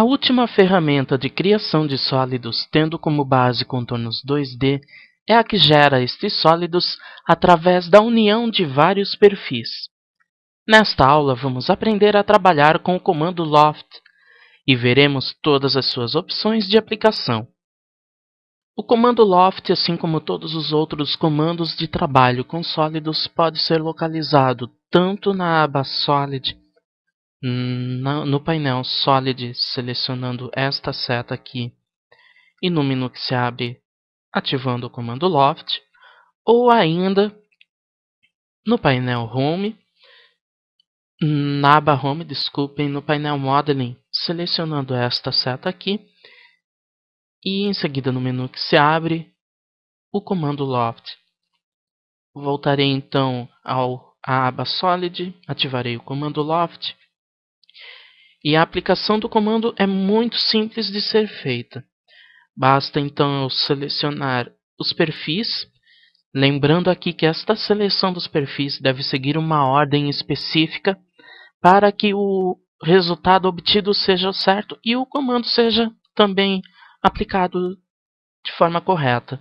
A última ferramenta de criação de sólidos tendo como base contornos 2D é a que gera estes sólidos através da união de vários perfis. Nesta aula vamos aprender a trabalhar com o comando loft e veremos todas as suas opções de aplicação. O comando loft, assim como todos os outros comandos de trabalho com sólidos, pode ser localizado tanto na aba Solid Hum, no painel Solid, selecionando esta seta aqui e no menu que se abre ativando o comando Loft, ou ainda no painel Home, na aba Home, desculpem, no painel Modeling, selecionando esta seta aqui, e em seguida no menu que se abre, o comando Loft. Voltarei então ao, à aba Solid, ativarei o comando Loft, e a aplicação do comando é muito simples de ser feita. Basta então eu selecionar os perfis, lembrando aqui que esta seleção dos perfis deve seguir uma ordem específica para que o resultado obtido seja certo e o comando seja também aplicado de forma correta.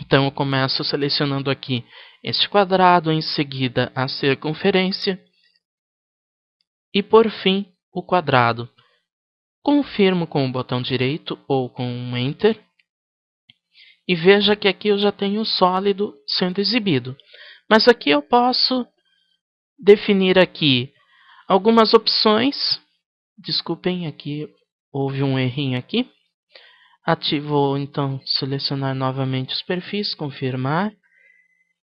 Então eu começo selecionando aqui este quadrado, em seguida a circunferência, e por fim o quadrado. Confirmo com o botão direito ou com um Enter e veja que aqui eu já tenho o sólido sendo exibido. Mas aqui eu posso definir aqui algumas opções. Desculpem, aqui houve um errinho aqui. Ativo, então, selecionar novamente os perfis, confirmar.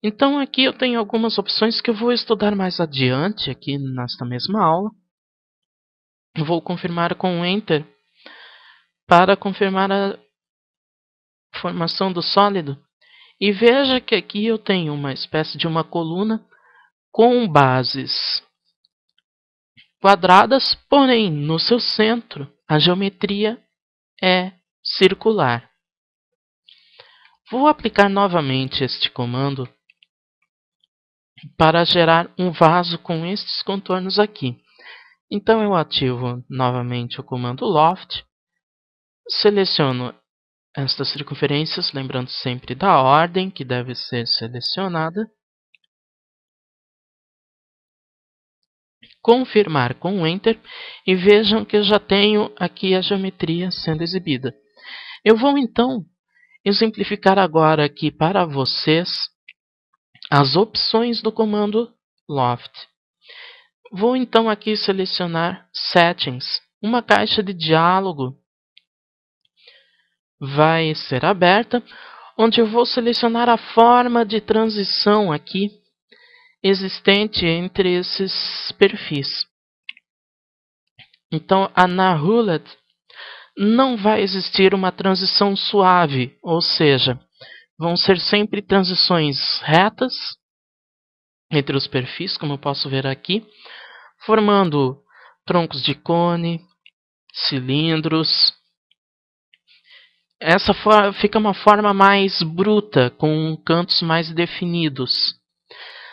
Então aqui eu tenho algumas opções que eu vou estudar mais adiante aqui nesta mesma aula. Vou confirmar com Enter para confirmar a formação do sólido. E veja que aqui eu tenho uma espécie de uma coluna com bases quadradas, porém no seu centro a geometria é circular. Vou aplicar novamente este comando para gerar um vaso com estes contornos aqui. Então eu ativo novamente o comando loft, seleciono estas circunferências, lembrando sempre da ordem que deve ser selecionada. Confirmar com o Enter e vejam que eu já tenho aqui a geometria sendo exibida. Eu vou então exemplificar agora aqui para vocês as opções do comando loft. Vou então aqui selecionar Settings. Uma caixa de diálogo vai ser aberta, onde eu vou selecionar a forma de transição aqui existente entre esses perfis. Então, a Nahulet não vai existir uma transição suave, ou seja, vão ser sempre transições retas entre os perfis, como eu posso ver aqui, formando troncos de cone, cilindros. Essa fica uma forma mais bruta, com cantos mais definidos.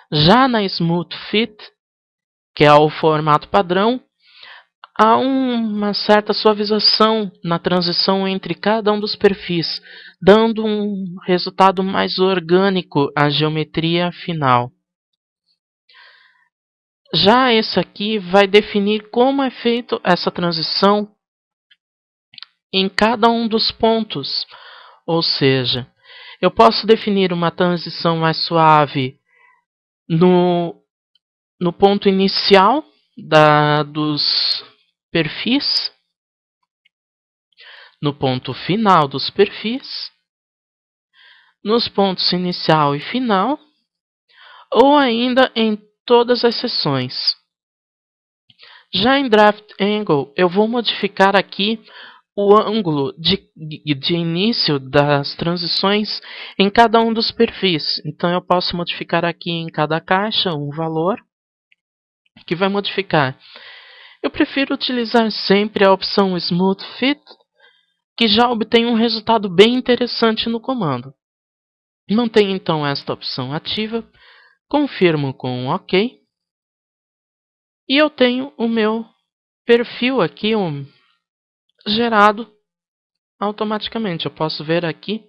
Já na Smooth Fit, que é o formato padrão, Há uma certa suavização na transição entre cada um dos perfis, dando um resultado mais orgânico à geometria final. Já esse aqui vai definir como é feita essa transição em cada um dos pontos. Ou seja, eu posso definir uma transição mais suave no, no ponto inicial da, dos, perfis. No ponto final dos perfis. Nos pontos inicial e final. Ou ainda em todas as seções. Já em Draft Angle, eu vou modificar aqui o ângulo de, de início das transições em cada um dos perfis. Então, eu posso modificar aqui em cada caixa um valor que vai modificar eu prefiro utilizar sempre a opção Smooth Fit, que já obtém um resultado bem interessante no comando. Mantenho então esta opção ativa, confirmo com OK, e eu tenho o meu perfil aqui um, gerado automaticamente. Eu posso ver aqui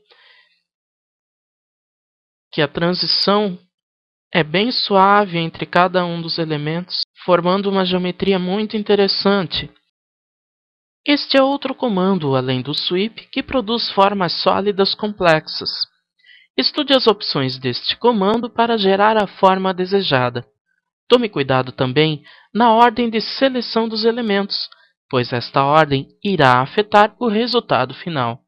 que a transição é bem suave entre cada um dos elementos, formando uma geometria muito interessante. Este é outro comando, além do sweep, que produz formas sólidas complexas. Estude as opções deste comando para gerar a forma desejada. Tome cuidado também na ordem de seleção dos elementos, pois esta ordem irá afetar o resultado final.